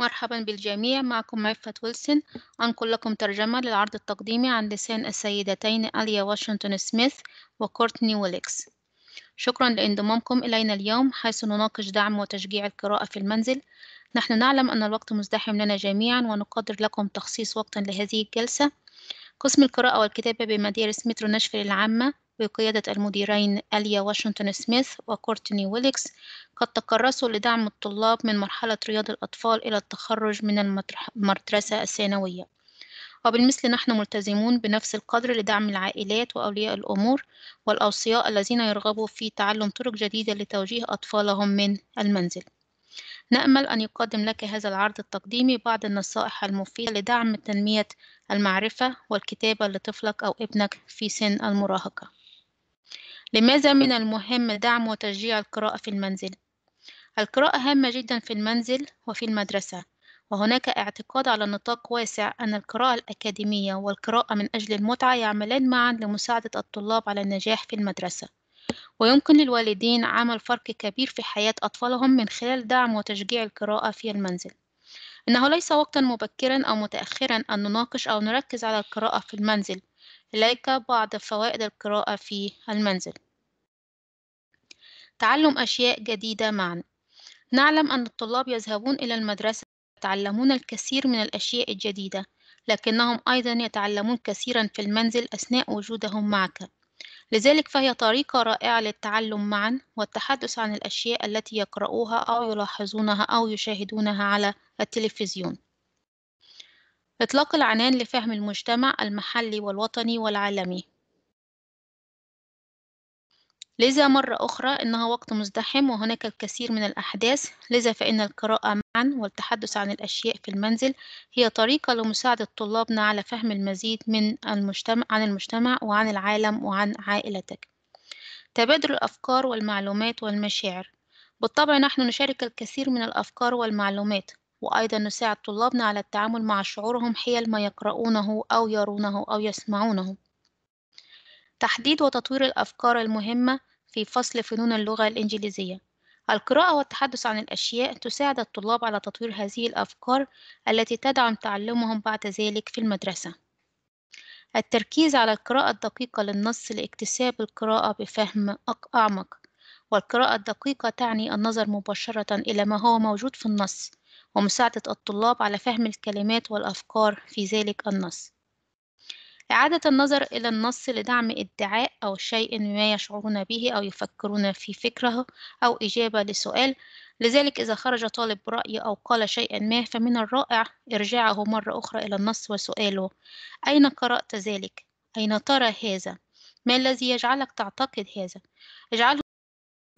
مرحبا بالجميع معكم عفة ويلسون أنقل لكم ترجمة للعرض التقديمي عن لسان السيدتين أليا واشنطن سميث وكورتني ويليكس شكرا لانضمامكم إلينا اليوم حيث نناقش دعم وتشجيع القراءة في المنزل نحن نعلم أن الوقت مزدحم لنا جميعا ونقدر لكم تخصيص وقت لهذه الجلسة قسم القراءة والكتابة بمدارس مترو نشر العامة بقيادة المديرين أليا واشنطن سميث وكورتني ويلكس قد تكرسوا لدعم الطلاب من مرحلة رياض الأطفال إلى التخرج من المدرسة الثانوية وبالمثل نحن ملتزمون بنفس القدر لدعم العائلات وأولياء الأمور والأوصياء الذين يرغبوا في تعلم طرق جديدة لتوجيه أطفالهم من المنزل نأمل أن يقدم لك هذا العرض التقديمي بعض النصائح المفيدة لدعم تنمية المعرفة والكتابة لطفلك أو ابنك في سن المراهقة لماذا من المهم دعم وتشجيع القراءة في المنزل؟ القراءة هامة جدا في المنزل وفي المدرسة وهناك اعتقاد على نطاق واسع أن القراءة الأكاديمية والقراءة من أجل المتعة يعملان معا لمساعدة الطلاب على النجاح في المدرسة ويمكن للوالدين عمل فرق كبير في حياة أطفالهم من خلال دعم وتشجيع القراءة في المنزل إنه ليس وقتا مبكرا أو متأخرا أن نناقش أو نركز على القراءة في المنزل إليك بعض فوائد القراءة في المنزل تعلم أشياء جديدة معا نعلم أن الطلاب يذهبون إلى المدرسة يتعلمون الكثير من الأشياء الجديدة لكنهم أيضا يتعلمون كثيرا في المنزل أثناء وجودهم معك لذلك فهي طريقة رائعة للتعلم معا والتحدث عن الأشياء التي يقرؤوها أو يلاحظونها أو يشاهدونها على التلفزيون إطلاق العنان لفهم المجتمع المحلي والوطني والعالمي لذا مرة أخرى إنها وقت مزدحم وهناك الكثير من الأحداث لذا فإن القراءة معا والتحدث عن الأشياء في المنزل هي طريقة لمساعدة طلابنا على فهم المزيد من المجتمع عن المجتمع وعن العالم وعن عائلتك تبادل الأفكار والمعلومات والمشاعر بالطبع نحن نشارك الكثير من الأفكار والمعلومات وأيضا نساعد طلابنا على التعامل مع شعورهم حيال ما يقرؤونه أو يرونه أو يسمعونه تحديد وتطوير الأفكار المهمة في فصل فنون اللغة الإنجليزية القراءة والتحدث عن الأشياء تساعد الطلاب على تطوير هذه الأفكار التي تدعم تعلمهم بعد ذلك في المدرسة التركيز على القراءة الدقيقة للنص لاكتساب القراءة بفهم أعمق والقراءة الدقيقة تعني النظر مباشرة إلى ما هو موجود في النص ومساعدة الطلاب على فهم الكلمات والأفكار في ذلك النص إعادة النظر إلى النص لدعم ادعاء أو شيء ما يشعرون به أو يفكرون في فكره أو إجابة لسؤال لذلك إذا خرج طالب برأي أو قال شيئا ما فمن الرائع إرجاعه مرة أخرى إلى النص وسؤاله أين قرأت ذلك؟ أين ترى هذا؟ ما الذي يجعلك تعتقد هذا؟ اجعله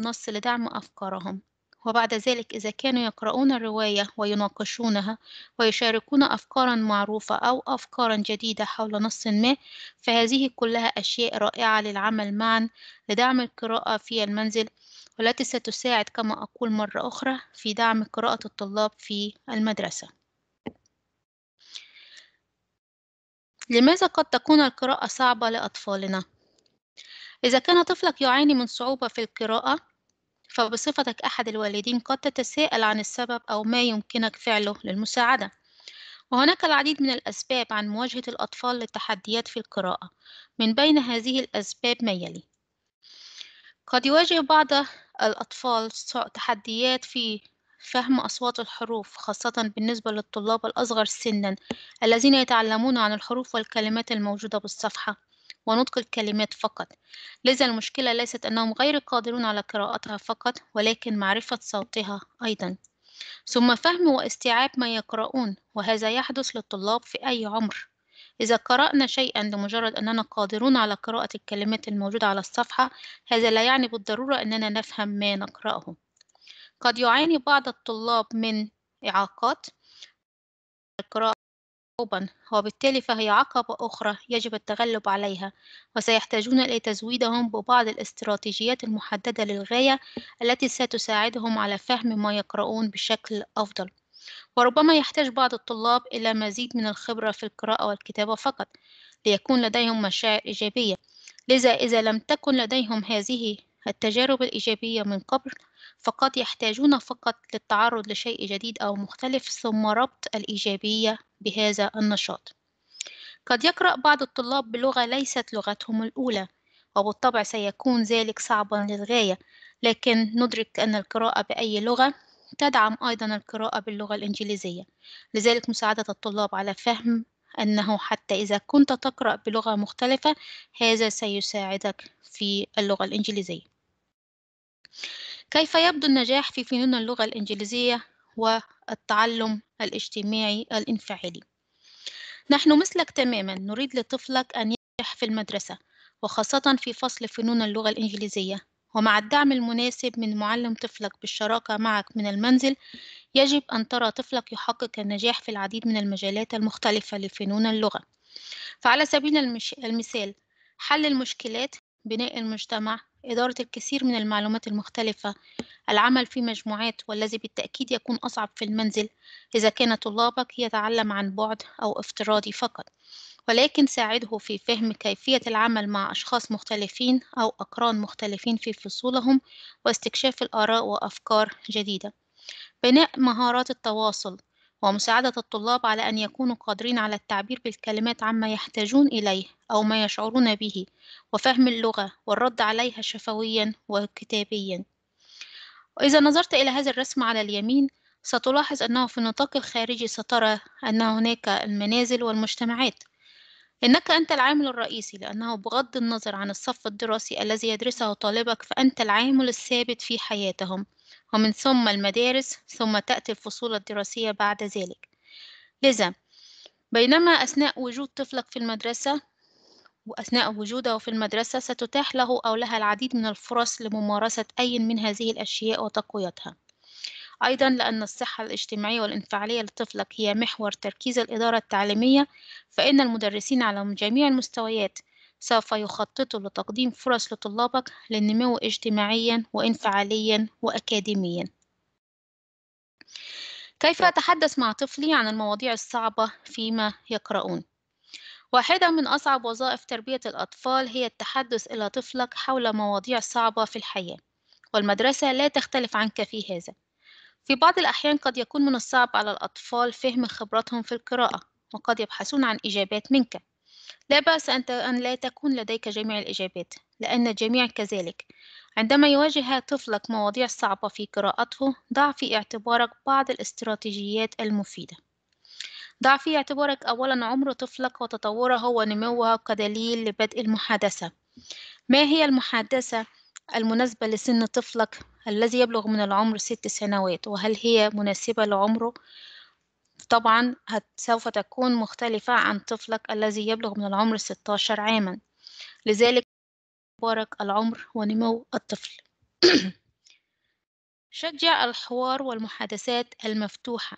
النص لدعم أفكارهم وبعد ذلك إذا كانوا يقرؤون الرواية ويناقشونها ويشاركون أفكارا معروفة أو أفكارا جديدة حول نص ما فهذه كلها أشياء رائعة للعمل معا لدعم القراءة في المنزل والتي ستساعد كما أقول مرة أخرى في دعم قراءة الطلاب في المدرسة لماذا قد تكون القراءة صعبة لأطفالنا؟ إذا كان طفلك يعاني من صعوبة في القراءة فبصفتك أحد الوالدين قد تتساءل عن السبب أو ما يمكنك فعله للمساعدة وهناك العديد من الأسباب عن مواجهة الأطفال للتحديات في القراءة من بين هذه الأسباب ما يلي قد يواجه بعض الأطفال تحديات في فهم أصوات الحروف خاصة بالنسبة للطلاب الأصغر سنا الذين يتعلمون عن الحروف والكلمات الموجودة بالصفحة ونطق الكلمات فقط لذا المشكلة ليست أنهم غير قادرون على قراءتها فقط ولكن معرفة صوتها أيضا ثم فهم واستيعاب ما يقرؤون وهذا يحدث للطلاب في أي عمر إذا قرأنا شيئا لمجرد أننا قادرون على قراءة الكلمات الموجودة على الصفحة هذا لا يعني بالضرورة أننا نفهم ما نقرأه قد يعاني بعض الطلاب من إعاقات القراءة صعوبًا، وبالتالي فهي عقبة أخرى يجب التغلب عليها، وسيحتاجون إلى تزويدهم ببعض الاستراتيجيات المحددة للغاية التي ستساعدهم على فهم ما يقرؤون بشكل أفضل. وربما يحتاج بعض الطلاب إلى مزيد من الخبرة في القراءة والكتابة فقط ليكون لديهم مشاعر إيجابية، لذا إذا لم تكن لديهم هذه التجارب الإيجابية من قبل، فقد يحتاجون فقط للتعرض لشيء جديد أو مختلف ثم ربط الإيجابية بهذا النشاط قد يقرأ بعض الطلاب بلغة ليست لغتهم الأولى وبالطبع سيكون ذلك صعبا للغاية لكن ندرك أن القراءة بأي لغة تدعم أيضا القراءة باللغة الإنجليزية لذلك مساعدة الطلاب على فهم أنه حتى إذا كنت تقرأ بلغة مختلفة هذا سيساعدك في اللغة الإنجليزية كيف يبدو النجاح في فنون اللغة الإنجليزية والتعلم الاجتماعي الانفعالي نحن مثلك تماما نريد لطفلك أن ينجح في المدرسة وخاصة في فصل فنون اللغة الإنجليزية ومع الدعم المناسب من معلم طفلك بالشراكة معك من المنزل يجب أن ترى طفلك يحقق النجاح في العديد من المجالات المختلفة لفنون اللغة فعلى سبيل المثال حل المشكلات بناء المجتمع إدارة الكثير من المعلومات المختلفة، العمل في مجموعات والذي بالتأكيد يكون أصعب في المنزل إذا كان طلابك يتعلم عن بعد أو افتراضي فقط، ولكن ساعده في فهم كيفية العمل مع أشخاص مختلفين أو أقران مختلفين في فصولهم واستكشاف الآراء وأفكار جديدة. بناء مهارات التواصل ومساعدة الطلاب على أن يكونوا قادرين على التعبير بالكلمات عما يحتاجون إليه أو ما يشعرون به وفهم اللغة والرد عليها شفويا وكتابيا وإذا نظرت إلى هذا الرسم على اليمين ستلاحظ أنه في النطاق الخارجي سترى أن هناك المنازل والمجتمعات إنك أنت العامل الرئيسي لأنه بغض النظر عن الصف الدراسي الذي يدرسه طالبك فأنت العامل الثابت في حياتهم ومن ثم المدارس ثم تأتي الفصول الدراسية بعد ذلك لذا بينما أثناء وجود طفلك في المدرسة وأثناء وجوده في المدرسة ستتاح له أو لها العديد من الفرص لممارسة أي من هذه الأشياء وتقويتها أيضا لأن الصحة الاجتماعية والانفعالية لطفلك هي محور تركيز الإدارة التعليمية فإن المدرسين على جميع المستويات سوف يخططوا لتقديم فرص لطلابك للنمو اجتماعيا وانفعاليا وأكاديميا كيف أتحدث مع طفلي عن المواضيع الصعبة فيما يقرؤون؟ واحدة من أصعب وظائف تربية الأطفال هي التحدث إلى طفلك حول مواضيع صعبة في الحياة، والمدرسة لا تختلف عنك في هذا. في بعض الأحيان قد يكون من الصعب على الأطفال فهم خبرتهم في القراءة، وقد يبحثون عن إجابات منك. لا بأس أن ت- أن لا تكون لديك جميع الإجابات، لأن الجميع كذلك. عندما يواجه طفلك مواضيع صعبة في قراءته، ضع في اعتبارك بعض الاستراتيجيات المفيدة. ضع في اعتبارك أولًا عمر طفلك وتطوره ونموه كدليل لبدء المحادثة. ما هي المحادثة المناسبة لسن طفلك الذي يبلغ من العمر ست سنوات؟ وهل هي مناسبة لعمره؟ طبعا هت سوف تكون مختلفة عن طفلك الذي يبلغ من العمر 16 عاما لذلك بارك العمر ونمو الطفل شجع الحوار والمحادثات المفتوحة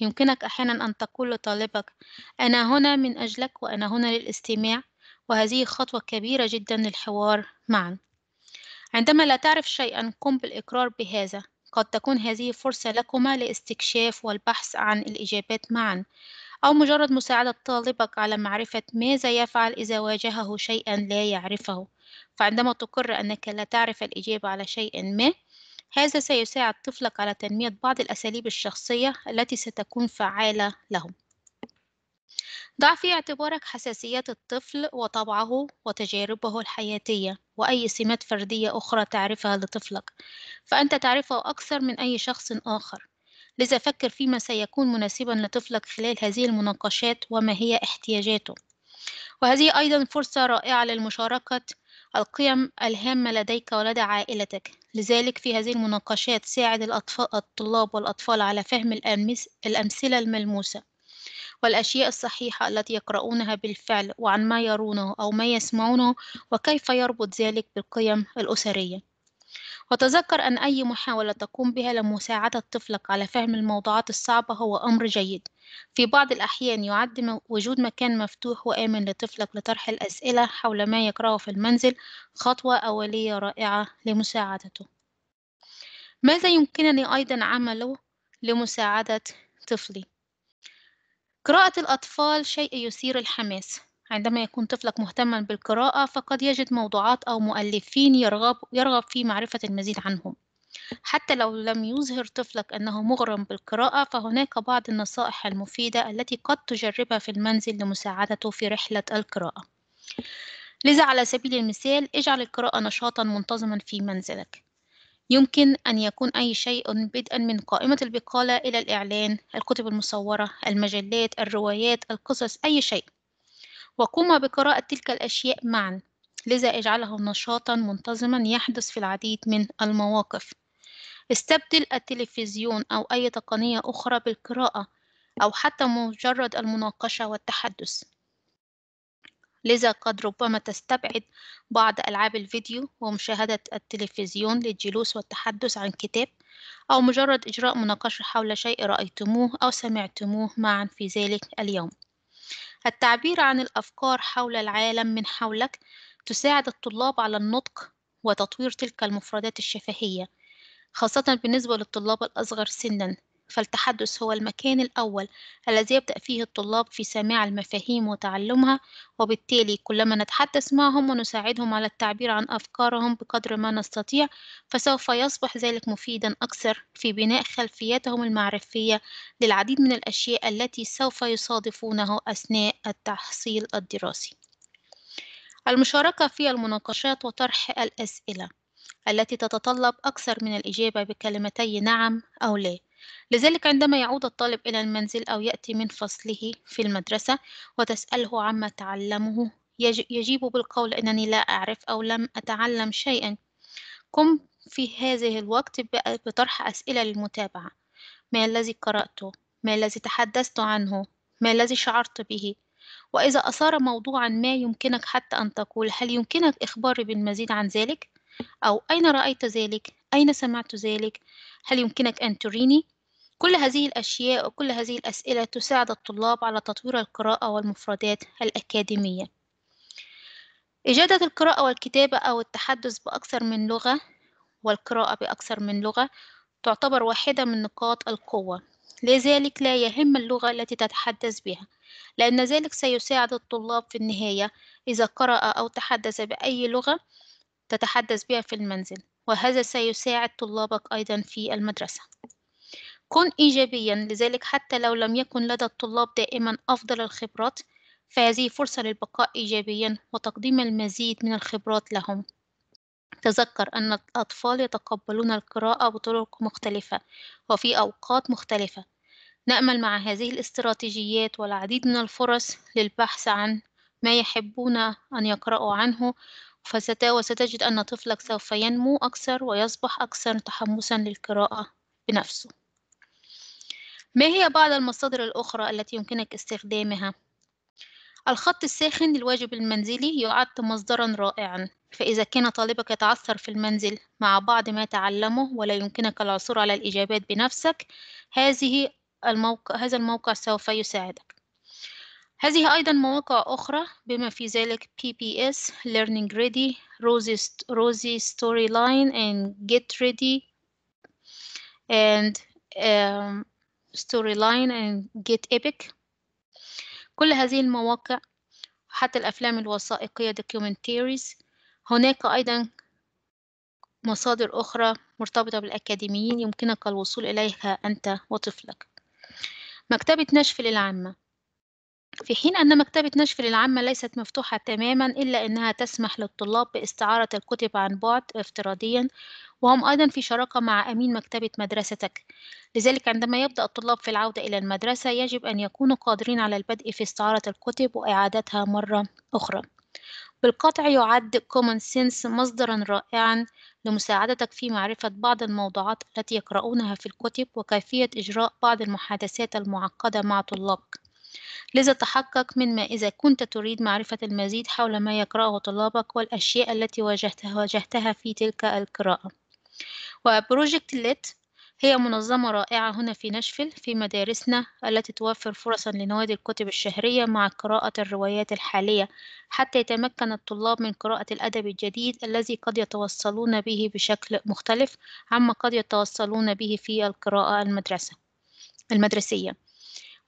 يمكنك أحيانا أن تقول لطالبك أنا هنا من أجلك وأنا هنا للاستماع وهذه خطوة كبيرة جدا للحوار معا عندما لا تعرف شيئا قم بالإقرار بهذا قد تكون هذه فرصة لكما لاستكشاف والبحث عن الإجابات معًا، أو مجرد مساعدة طالبك على معرفة ماذا يفعل إذا واجهه شيئًا لا يعرفه، فعندما تقر أنك لا تعرف الإجابة على شيء ما، هذا سيساعد طفلك على تنمية بعض الأساليب الشخصية التي ستكون فعالة له. ضع في اعتبارك حساسيات الطفل وطبعه وتجاربه الحياتية وأي سمات فردية أخرى تعرفها لطفلك فأنت تعرفه أكثر من أي شخص آخر لذا فكر فيما سيكون مناسبا لطفلك خلال هذه المناقشات وما هي احتياجاته وهذه أيضا فرصة رائعة للمشاركة القيم الهامة لديك ولدى عائلتك لذلك في هذه المناقشات ساعد الأطفال الطلاب والأطفال على فهم الأمثلة الملموسة والأشياء الصحيحة التي يقرؤونها بالفعل وعن ما يرونه أو ما يسمعونه وكيف يربط ذلك بالقيم الأسرية وتذكر أن أي محاولة تقوم بها لمساعدة طفلك على فهم الموضوعات الصعبة هو أمر جيد في بعض الأحيان يعد وجود مكان مفتوح وآمن لطفلك لطرح الأسئلة حول ما يقرأه في المنزل خطوة أولية رائعة لمساعدته ماذا يمكنني أيضا عمله لمساعدة طفلي قراءة الأطفال شيء يثير الحماس عندما يكون طفلك مهتما بالقراءة فقد يجد موضوعات أو مؤلفين يرغب, يرغب في معرفة المزيد عنهم حتى لو لم يظهر طفلك أنه مغرم بالقراءة فهناك بعض النصائح المفيدة التي قد تجربها في المنزل لمساعدته في رحلة القراءة لذا على سبيل المثال اجعل القراءة نشاطا منتظما في منزلك يمكن أن يكون أي شيء بدءا من قائمة البقالة إلى الإعلان الكتب المصورة المجلات الروايات القصص أي شيء وقوم بقراءة تلك الأشياء معا لذا اجعله نشاطا منتظما يحدث في العديد من المواقف استبدل التلفزيون أو أي تقنية أخرى بالقراءة أو حتى مجرد المناقشة والتحدث لذا قد ربما تستبعد بعض ألعاب الفيديو ومشاهدة التلفزيون للجلوس والتحدث عن كتاب أو مجرد إجراء مناقشة حول شيء رأيتموه أو سمعتموه معا في ذلك اليوم التعبير عن الأفكار حول العالم من حولك تساعد الطلاب على النطق وتطوير تلك المفردات الشفهية خاصة بالنسبة للطلاب الأصغر سنا فالتحدث هو المكان الأول الذي يبدأ فيه الطلاب في سماع المفاهيم وتعلمها وبالتالي كلما نتحدث معهم ونساعدهم على التعبير عن أفكارهم بقدر ما نستطيع فسوف يصبح ذلك مفيدا أكثر في بناء خلفيتهم المعرفية للعديد من الأشياء التي سوف يصادفونها أثناء التحصيل الدراسي المشاركة في المناقشات وطرح الأسئلة التي تتطلب أكثر من الإجابة بكلمتي نعم أو لا لذلك عندما يعود الطالب إلى المنزل أو يأتي من فصله في المدرسة وتسأله عما تعلمه يجيب بالقول أنني لا أعرف أو لم أتعلم شيئا قم في هذه الوقت بطرح أسئلة للمتابعة ما الذي قرأته؟ ما الذي تحدثت عنه؟ ما الذي شعرت به؟ وإذا أثار موضوعا ما يمكنك حتى أن تقول هل يمكنك إخباري بالمزيد عن ذلك؟ أو أين رأيت ذلك؟ أين سمعت ذلك؟ هل يمكنك أن تريني؟ كل هذه الأشياء وكل هذه الأسئلة تساعد الطلاب على تطوير القراءة والمفردات الأكاديمية إجادة القراءة والكتابة أو التحدث بأكثر من لغة والقراءة بأكثر من لغة تعتبر واحدة من نقاط القوة لذلك لا يهم اللغة التي تتحدث بها لأن ذلك سيساعد الطلاب في النهاية إذا قرأ أو تحدث بأي لغة تتحدث بها في المنزل وهذا سيساعد طلابك أيضا في المدرسة كن إيجابيا لذلك حتى لو لم يكن لدى الطلاب دائما أفضل الخبرات فهذه فرصة للبقاء إيجابيا وتقديم المزيد من الخبرات لهم تذكر أن الأطفال يتقبلون القراءة بطرق مختلفة وفي أوقات مختلفة نأمل مع هذه الاستراتيجيات والعديد من الفرص للبحث عن ما يحبون أن يقرأوا عنه وستجد أن طفلك سوف ينمو أكثر ويصبح أكثر تحمسا للقراءة بنفسه ما هي بعض المصادر الأخرى التي يمكنك استخدامها؟ الخط الساخن للواجب المنزلي يعد مصدرًا رائعًا، فإذا كان طالبك يتعثر في المنزل مع بعض ما تعلمه ولا يمكنك العثور على الإجابات بنفسك، هذه الموقع هذا الموقع سوف يساعدك. هذه أيضًا مواقع أخرى بما في ذلك PPS, Learning Ready, Rosie Storyline, and Get Ready, and um, ستوري لاين اند جيت ايبك كل هذه المواقع حتى الأفلام الوثائقية دوكيومنتيريز هناك أيضا مصادر أخرى مرتبطة بالأكاديميين يمكنك الوصول إليها أنت وطفلك مكتبة نشف للعامة في حين أن مكتبة نشف للعامة ليست مفتوحة تماما إلا أنها تسمح للطلاب باستعارة الكتب عن بعد افتراضيا وهم أيضا في شراكة مع أمين مكتبة مدرستك لذلك عندما يبدأ الطلاب في العودة إلى المدرسة يجب أن يكونوا قادرين على البدء في استعارة الكتب وإعادتها مرة أخرى بالقطع يعد Common Sense مصدرا رائعا لمساعدتك في معرفة بعض الموضوعات التي يقرؤونها في الكتب وكيفية إجراء بعض المحادثات المعقدة مع طلابك لذا تحقق من ما إذا كنت تريد معرفة المزيد حول ما يقرأه طلابك والأشياء التي واجهتها, واجهتها في تلك القراءة وبروجكت ليت هي منظمة رائعة هنا في نشفل في مدارسنا التي توفر فرصا لنوادي الكتب الشهرية مع قراءة الروايات الحالية حتى يتمكن الطلاب من قراءة الأدب الجديد الذي قد يتوصلون به بشكل مختلف عما قد يتوصلون به في القراءة المدرسة المدرسية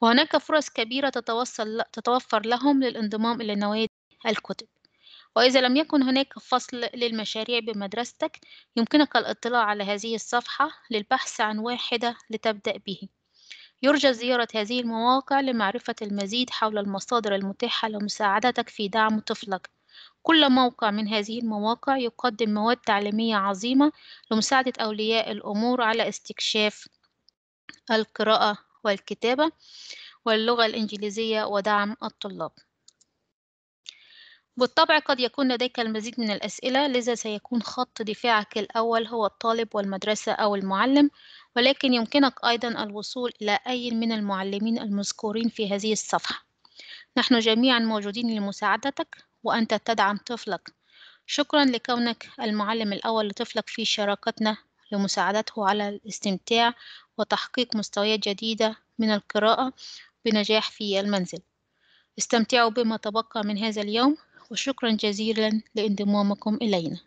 وهناك فرص كبيرة تتوصل تتوفر لهم للانضمام إلى نوادي الكتب وإذا لم يكن هناك فصل للمشاريع بمدرستك يمكنك الاطلاع على هذه الصفحة للبحث عن واحدة لتبدأ به يرجى زيارة هذه المواقع لمعرفة المزيد حول المصادر المتاحة لمساعدتك في دعم طفلك كل موقع من هذه المواقع يقدم مواد تعليمية عظيمة لمساعدة أولياء الأمور على استكشاف القراءة والكتابة واللغة الإنجليزية ودعم الطلاب بالطبع قد يكون لديك المزيد من الأسئلة لذا سيكون خط دفاعك الأول هو الطالب والمدرسة أو المعلم ولكن يمكنك أيضا الوصول إلى أي من المعلمين المذكورين في هذه الصفحة نحن جميعا موجودين لمساعدتك وأنت تدعم طفلك شكرا لكونك المعلم الأول لطفلك في شراكتنا لمساعدته على الاستمتاع وتحقيق مستويات جديدة من القراءة بنجاح في المنزل استمتعوا بما تبقى من هذا اليوم وشكرا جزيلا لانضمامكم إلينا